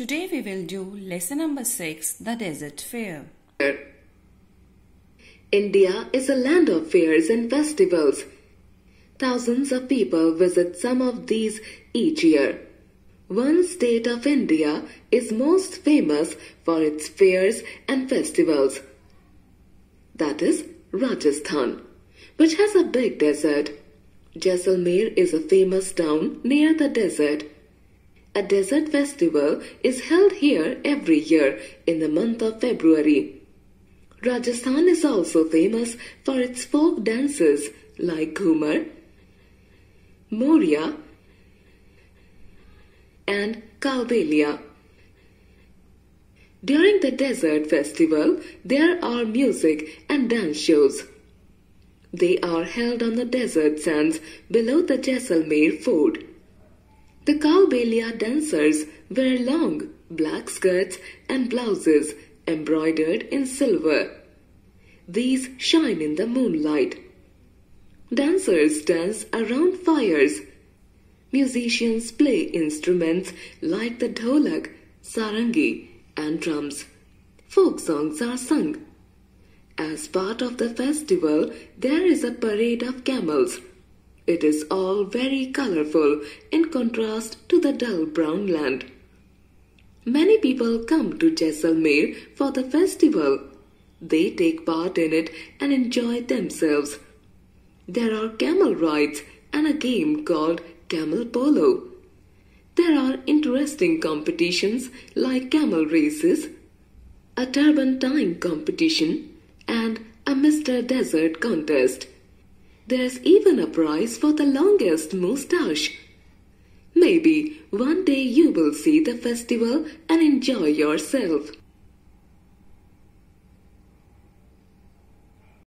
Today we will do lesson number 6, the desert fair. India is a land of fairs and festivals. Thousands of people visit some of these each year. One state of India is most famous for its fairs and festivals. That is Rajasthan, which has a big desert. Jaisalmer is a famous town near the desert. A desert festival is held here every year in the month of February. Rajasthan is also famous for its folk dances like Ghumar, Moria, and Kalbelia. During the desert festival, there are music and dance shows. They are held on the desert sands below the Jaisalmer fort. The Kalbelia dancers wear long black skirts and blouses embroidered in silver. These shine in the moonlight. Dancers dance around fires. Musicians play instruments like the dholak, sarangi, and drums. Folk songs are sung. As part of the festival, there is a parade of camels it is all very colorful in contrast to the dull brown land. Many people come to Jaisalmer for the festival. They take part in it and enjoy themselves. There are camel rides and a game called camel polo. There are interesting competitions like camel races, a turban tying competition, and a Mr. Desert contest. There's even a prize for the longest moustache. Maybe one day you will see the festival and enjoy yourself.